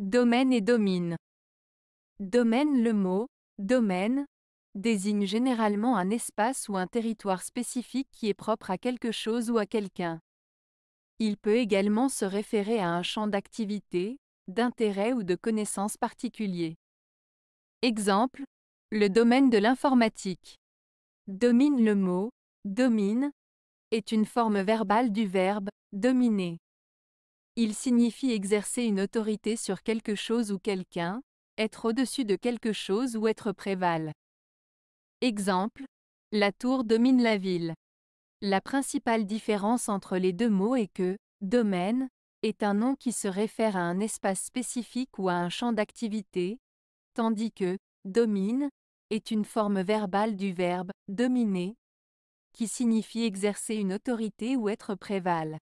Domaine et domine. Domaine Le mot domaine désigne généralement un espace ou un territoire spécifique qui est propre à quelque chose ou à quelqu'un. Il peut également se référer à un champ d'activité, d'intérêt ou de connaissances particulier. Exemple, le domaine de l'informatique. Domine le mot domine est une forme verbale du verbe dominer. Il signifie exercer une autorité sur quelque chose ou quelqu'un, être au-dessus de quelque chose ou être préval. Exemple, la tour domine la ville. La principale différence entre les deux mots est que domaine est un nom qui se réfère à un espace spécifique ou à un champ d'activité, tandis que domine est une forme verbale du verbe dominer, qui signifie exercer une autorité ou être préval.